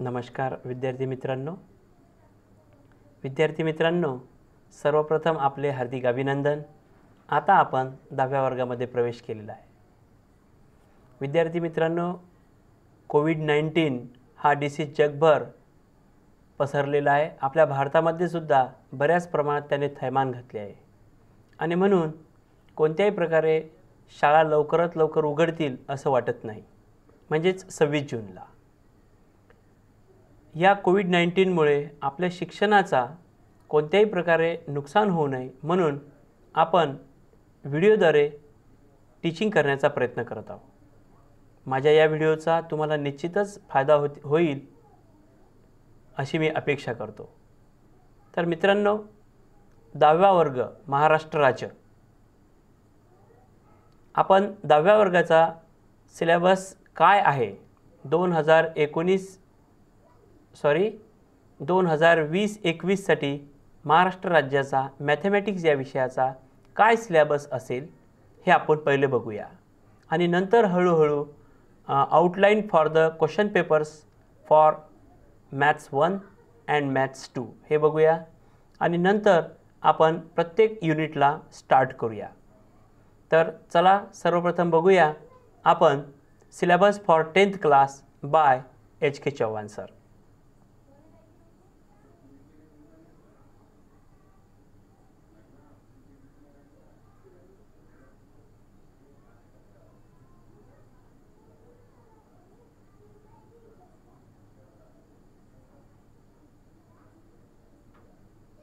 नमस्कार विद्यार्थी मित्रांनो विद्यार्थी मित्रांनो सर्वप्रथम आपले हार्दिक अभिनंदन आता आपण दहाव्या वर्गामध्ये प्रवेश केलेला आहे विद्यार्थी मित्रांनो कोविड नाईन्टीन हा डिसीज जगभर पसरलेला आहे आपल्या भारतामध्ये सुद्धा बऱ्याच प्रमाणात त्याने थैमान घातले आहे आणि म्हणून कोणत्याही प्रकारे शाळा लवकरात लवकर उघडतील असं वाटत नाही म्हणजेच सव्वीस जूनला या कोविड नाईन्टीनमुळे आपल्या शिक्षणाचा कोणत्याही प्रकारे नुकसान होऊ नये म्हणून आपण व्हिडिओद्वारे टीचिंग करण्याचा प्रयत्न करत आहोत माझ्या या व्हिडिओचा तुम्हाला निश्चितच फायदा होत होईल अशी मी अपेक्षा करतो तर मित्रांनो दहाव्या वर्ग महाराष्ट्र राज्य आपण दहाव्या वर्गाचा सिलेबस काय आहे दोन हजार एकोणीस सॉरी दोन हजार वीस एकवीससाठी महाराष्ट्र राज्याचा मॅथमॅटिक्स या विषयाचा काय सिलॅबस असेल हे आपण पहिले बघूया आणि नंतर हळूहळू outline for the question papers for maths one and maths two हे बघूया आणि नंतर आपण प्रत्येक युनिटला स्टार्ट करूया तर चला सर्वप्रथम बघूया आपण syllabus for tenth class by H K Chavan sir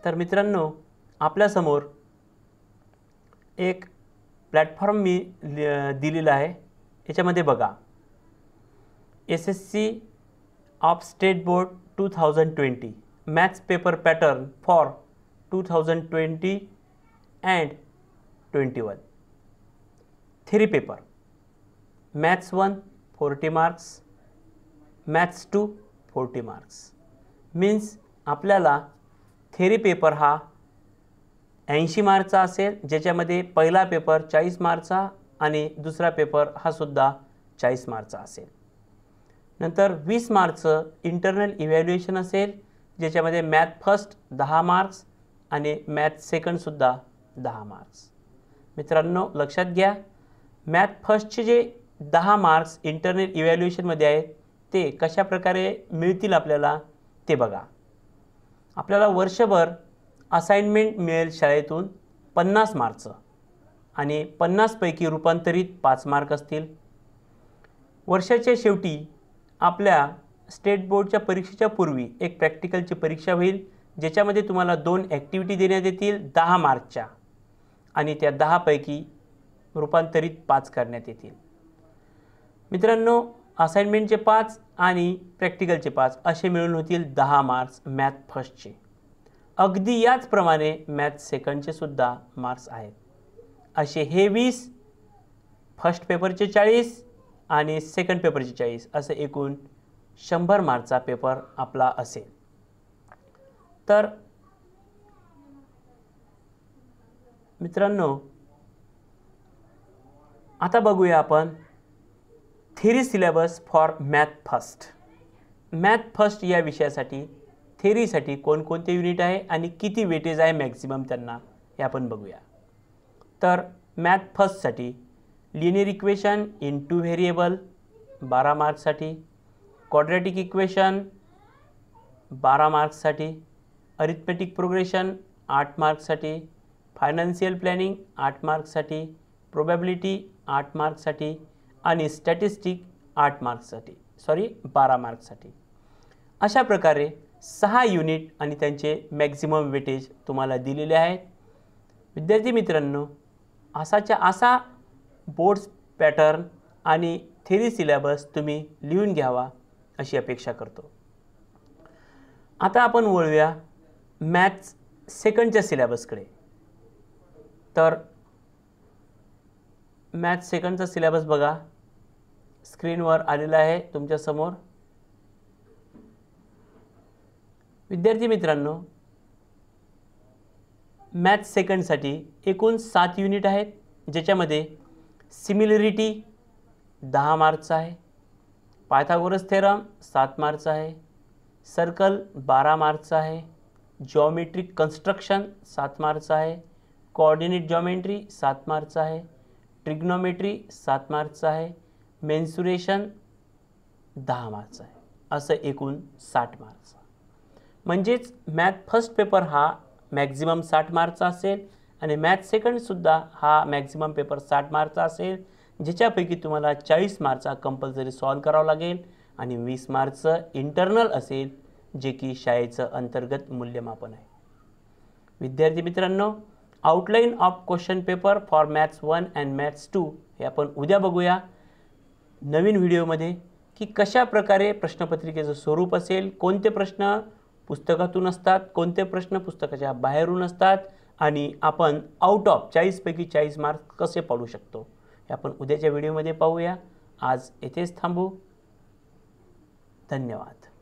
तर मित्रांनो आपल्यासमोर एक प्लॅटफॉर्म मी दिलेला आहे याच्यामध्ये बघा S S C of state board two thousand twenty maths paper pattern for two thousand twenty and twenty one three paper maths one forty marks maths two forty marks means आपल्याला theory paper हा ऐंशी मार्चचा असेल ज्याच्यामध्ये पहिला paper चाळीस मार्चचा आणि दुसरा paper हा सुद्धा चाळीस मार्चचा असेल नंतर वीस मार्चचं इंटरनल इव्हॅल्युएशन असेल ज्याच्यामध्ये मॅथ फर्स्ट दहा मार्क्स आणि मॅथ सेकंडसुद्धा दहा मार्क्स मित्रांनो लक्षात घ्या मॅथ फर्स्टचे जे दहा मार्क्स इंटरनल इव्हॅल्युएशनमध्ये आहेत ते कशा प्रकारे मिळतील आपल्याला ते बघा आपल्याला वर्षभर असाइनमेंट मिळेल शाळेतून पन्नास मार्कचं आणि पन्नासपैकी रूपांतरित पाच मार्क असतील वर्षाच्या शेवटी आपल्या स्टेट बोर्डच्या परीक्षेच्या पूर्वी एक प्रॅक्टिकलची परीक्षा होईल ज्याच्यामध्ये तुम्हाला दोन ॲक्टिव्हिटी देण्यात येतील दहा मार्कच्या आणि त्या दहापैकी रूपांतरित पाच करण्यात येतील मित्रांनो असाइनमेंटचे पाच आणि प्रॅक्टिकलचे पाच असे मिळून होतील दहा मार्क्स मॅथ फर्स्टचे अगदी याचप्रमाणे मॅथ सेकंडचे सुद्धा मार्क्स आहेत असे हे वीस फर्स्ट पेपरचे चाळीस आणि सेकंड पेपरचे चाळीस असं एकूण शंभर मार्क्सचा पेपर आपला असेल तर मित्रांनो आता बघूया आपण theory syllabus for math first math first या विषयासाठी थेरीसाठी कोणकोणते युनिट आहे आणि किती वेटेज आहे मॅक्झिमम त्यांना हे आपण बघूया तर मॅथ फर्स्टसाठी linear equation in two variable बारा मार्क्ससाठी क्वाड्रॅटिक इक्वेशन बारा मार्क्ससाठी अरिथमेटिक प्रोग्रेशन आठ मार्क्ससाठी फायनान्शियल प्लॅनिंग आठ मार्क्ससाठी प्रोबॅबिलिटी आठ मार्क्ससाठी आणि स्टॅटिस्टिक आठ मार्क्ससाठी सॉरी बारा मार्क्ससाठी अशा प्रकारे सहा युनिट आणि त्यांचे मॅक्झिमम वेटेज तुम्हाला दिलेले आहेत विद्यार्थी मित्रांनो असाच्या असा बोर्ड्स पॅटर्न आणि थेरी सिलेबस तुम्ही लिहून घ्यावा अशी अपेक्षा करतो आता आपण वळूया मॅथ्स सेकंडच्या सिलेबसकडे तर मॅथ्स सेकंडचा सिलेबस बघा स्क्रीनवर आलेला आहे तुमच्यासमोर विद्यार्थी मित्रांनो मॅथ सेकंडसाठी एकूण सात युनिट आहेत ज्याच्यामध्ये सिमिलरिटी दहा मार्चचा आहे पायथागोरस थेरम सात मार्कचा आहे सर्कल बारा मार्कचा आहे जॉमेट्रिक कन्स्ट्रक्शन सात मार्कचा आहे कॉर्डिनेट जॉमेंट्री सात मार्कचा आहे ट्रिग्नोमेट्री सात मार्कचा आहे मेन्सुरेशन दहा मार्क्स आहे असं एकूण साठ मार्क्स म्हणजेच मॅथ फर्स्ट पेपर हा मॅक्झिमम साठ मार्कचा असेल आणि मॅथ सेकंडसुद्धा हा मॅक्झिमम पेपर साठ मार्कचा असेल ज्याच्यापैकी तुम्हाला चाळीस मार्चचा कंपल्सरी सॉल्व करावा लागेल आणि वीस मार्कचं इंटरनल असेल जे की शाळेचं अंतर्गत मूल्यमापन आहे विद्यार्थी मित्रांनो outline of question paper for maths one and maths two हे आपण उद्या बघूया नवीन व्हिडिओमध्ये की कशा प्रकारे प्रश्नपत्रिकेचं स्वरूप असेल कोणते प्रश्न पुस्तकातून असतात कोणते प्रश्न पुस्तकाच्या बाहेरून असतात आणि आपण आउट ऑफ चाळीसपैकी चाळीस मार्क कसे पाडू शकतो हे आपण उद्याच्या व्हिडिओमध्ये पाहूया आज येथेच थांबू धन्यवाद